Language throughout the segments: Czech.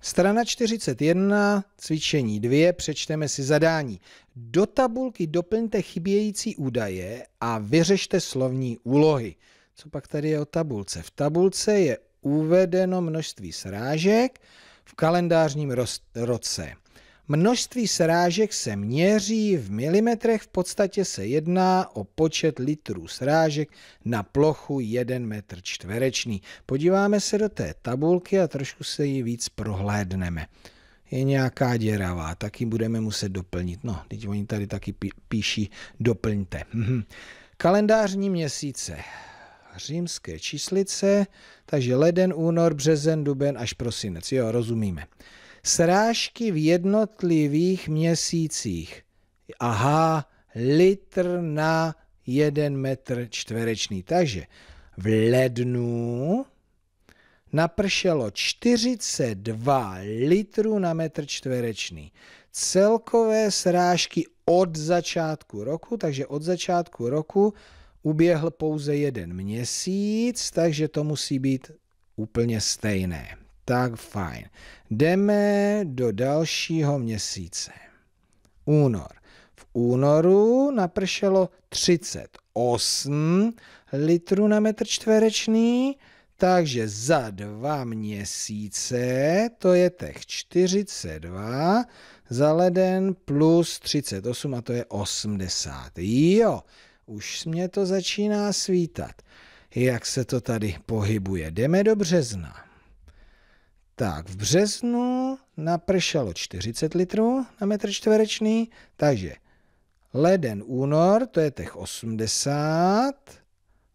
Strana 41, cvičení 2, přečteme si zadání. Do tabulky doplňte chybějící údaje a vyřešte slovní úlohy. Co pak tady je o tabulce? V tabulce je uvedeno množství srážek v kalendářním roce. Množství srážek se měří v milimetrech, v podstatě se jedná o počet litrů srážek na plochu 1 metr čtvereční. Podíváme se do té tabulky a trošku se ji víc prohlédneme. Je nějaká děravá, taky budeme muset doplnit. No, teď oni tady taky píší doplňte. Mhm. Kalendářní měsíce římské číslice, takže leden, únor, březen, duben až prosinec. Jo, rozumíme srážky v jednotlivých měsících. Aha, litr na jeden metr čtverečný. Takže v lednu napršelo 42 litrů na metr čtverečný. Celkové srážky od začátku roku, takže od začátku roku uběhl pouze jeden měsíc, takže to musí být úplně stejné. Tak fajn. Jdeme do dalšího měsíce. Únor. V únoru napršelo 38 litrů na metr čtvereční, takže za dva měsíce, to je těch 42, za leden plus 38 a to je 80. Jo, už mě to začíná svítat. Jak se to tady pohybuje? Jdeme do března. Tak v březnu napršelo 40 litrů na metr čtvereční, takže leden, únor, to je těch 80,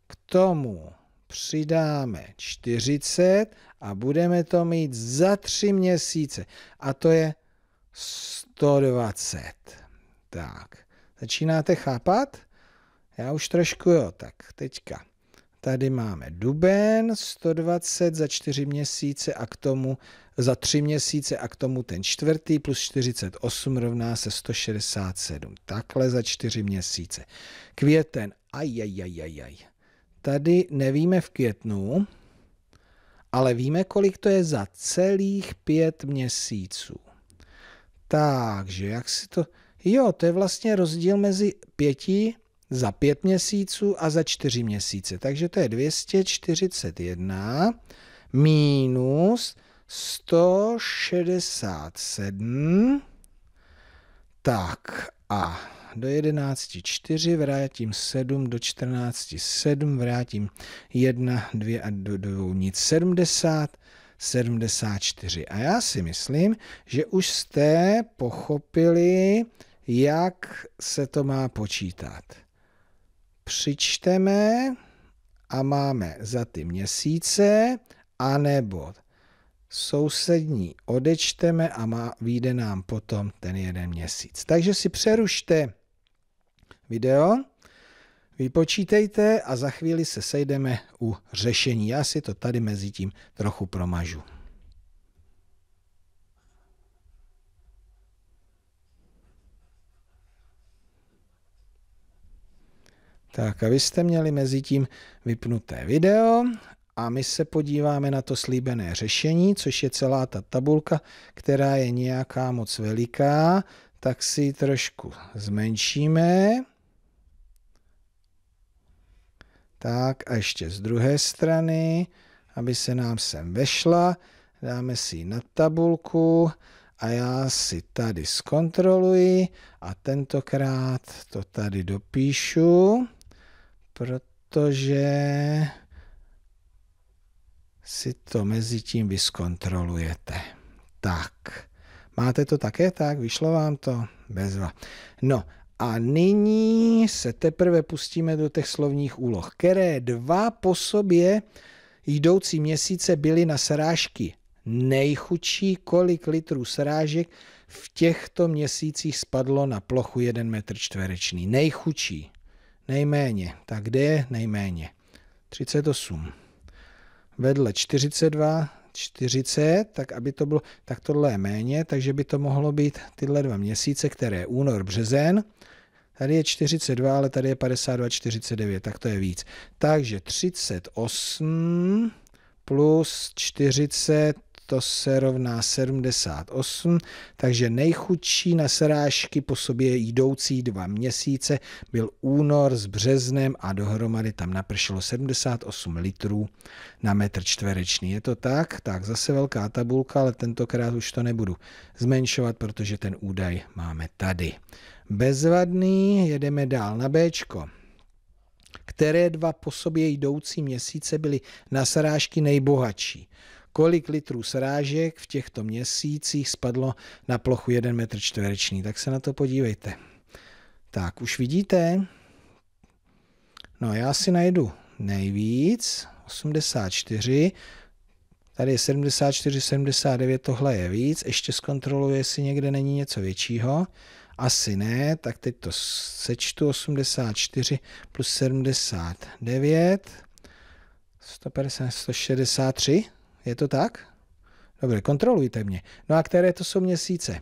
k tomu přidáme 40 a budeme to mít za tři měsíce. A to je 120. Tak, začínáte chápat? Já už trošku jo, tak teďka. Tady máme duben 120 za 4 měsíce a k tomu za 3 měsíce a k tomu ten čtvrtý plus 48 rovná se 167. Takhle za 4 měsíce. Květen, ajajajajaj. Tady nevíme v květnu, ale víme, kolik to je za celých pět měsíců. Takže jak si to... Jo, to je vlastně rozdíl mezi pěti za pět měsíců a za čtyři měsíce. Takže to je 241 minus 167. Tak a do 11.4 vrátím 7, do 14.7 vrátím 1, 2 a do 2 nic 70, 74. A já si myslím, že už jste pochopili, jak se to má počítat přičteme a máme za ty měsíce, anebo sousední odečteme a má, vyjde nám potom ten jeden měsíc. Takže si přerušte video, vypočítejte a za chvíli se sejdeme u řešení. Já si to tady mezi tím trochu promažu. Tak a vy jste měli mezi tím vypnuté video a my se podíváme na to slíbené řešení, což je celá ta tabulka, která je nějaká moc veliká, tak si ji trošku zmenšíme. Tak a ještě z druhé strany, aby se nám sem vešla, dáme si ji na tabulku a já si tady zkontroluji a tentokrát to tady dopíšu protože si to mezi tím vyskontrolujete. Tak, máte to také tak? Vyšlo vám to? Bezva. No a nyní se teprve pustíme do těch slovních úloh, které dva po sobě jdoucí měsíce byly na srážky nejchudší, kolik litrů srážek v těchto měsících spadlo na plochu 1 metr čtvereční. Nejchudší nejméně. Tak kde je nejméně? 38. Vedle 42, 40, tak aby to bylo, tak tohle je méně, takže by to mohlo být tyhle dva měsíce, které je únor, březen. Tady je 42, ale tady je 52, 49, tak to je víc. Takže 38 plus 40, to se rovná 78, takže nejchudší na srážky po sobě jdoucí dva měsíce byl únor s březnem a dohromady tam napršelo 78 litrů na metr čtvereční. Je to tak? Tak zase velká tabulka, ale tentokrát už to nebudu zmenšovat, protože ten údaj máme tady. Bezvadný, jedeme dál na Bčko které dva po sobě jdoucí měsíce byly na srážky nejbohatší kolik litrů srážek v těchto měsících spadlo na plochu 1 metr čtvereční. Tak se na to podívejte. Tak, už vidíte? No, já si najdu nejvíc, 84, tady je 74, 79, tohle je víc, ještě zkontroluji, jestli někde není něco většího, asi ne, tak teď to sečtu, 84 plus 79, 150, 163, je to tak? Dobře, kontrolujte mě. No a které to jsou měsíce?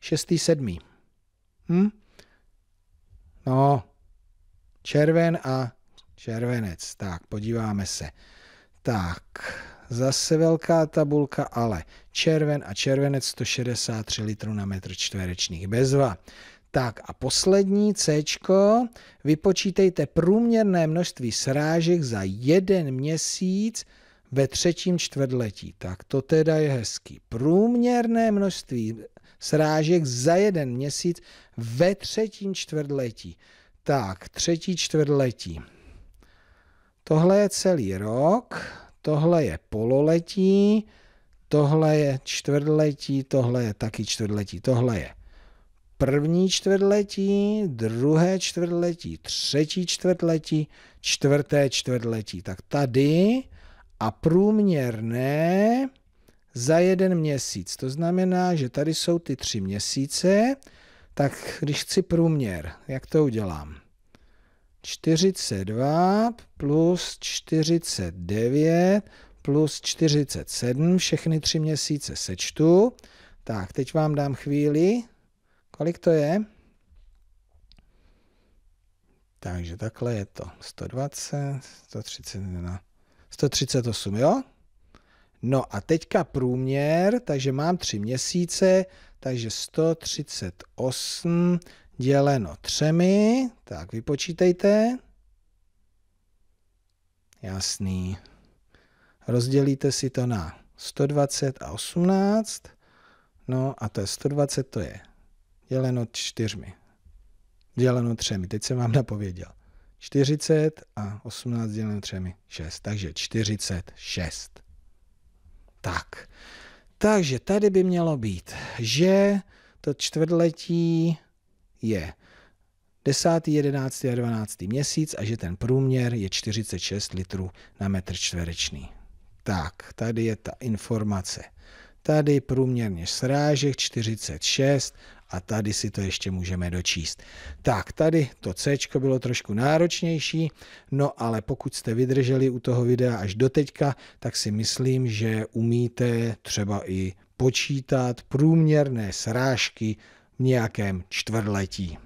Šestý, sedmý. Hm? No, červen a červenec. Tak, podíváme se. Tak, zase velká tabulka, ale červen a červenec 163 litrů na metr čtverečních bezva. Tak a poslední C, vypočítejte průměrné množství srážek za jeden měsíc ve třetím čtvrtletí. Tak to teda je hezký. Průměrné množství srážek za jeden měsíc ve třetím čtvrtletí. Tak, třetí čtvrtletí. Tohle je celý rok, tohle je pololetí, tohle je čtvrtletí, tohle je taky čtvrtletí, tohle je první čtvrtletí, druhé čtvrtletí, třetí čtvrtletí, čtvrté čtvrtletí. Tak tady a průměrné za jeden měsíc. To znamená, že tady jsou ty tři měsíce, tak když chci průměr, jak to udělám? 42 plus 49 plus 47, všechny tři měsíce sečtu. Tak, teď vám dám chvíli. Kolik to je? Takže takhle je to. 120, 131. 138, jo? No a teďka průměr, takže mám 3 měsíce, takže 138 děleno třemi, tak vypočítejte. Jasný. Rozdělíte si to na 120 a 18. No a to je 120, to je děleno čtyřmi. Děleno třemi, teď jsem vám napověděl. 40 a 18 děleno 3, 6. Takže 46. Tak. Takže tady by mělo být, že to čtvrtletí je 10., 11. a 12. měsíc a že ten průměr je 46 litrů na metr čtvereční. Tak, tady je ta informace. Tady průměrně srážek 46, a tady si to ještě můžeme dočíst. Tak, tady to C bylo trošku náročnější, no ale pokud jste vydrželi u toho videa až do teďka, tak si myslím, že umíte třeba i počítat průměrné srážky v nějakém čtvrtletí.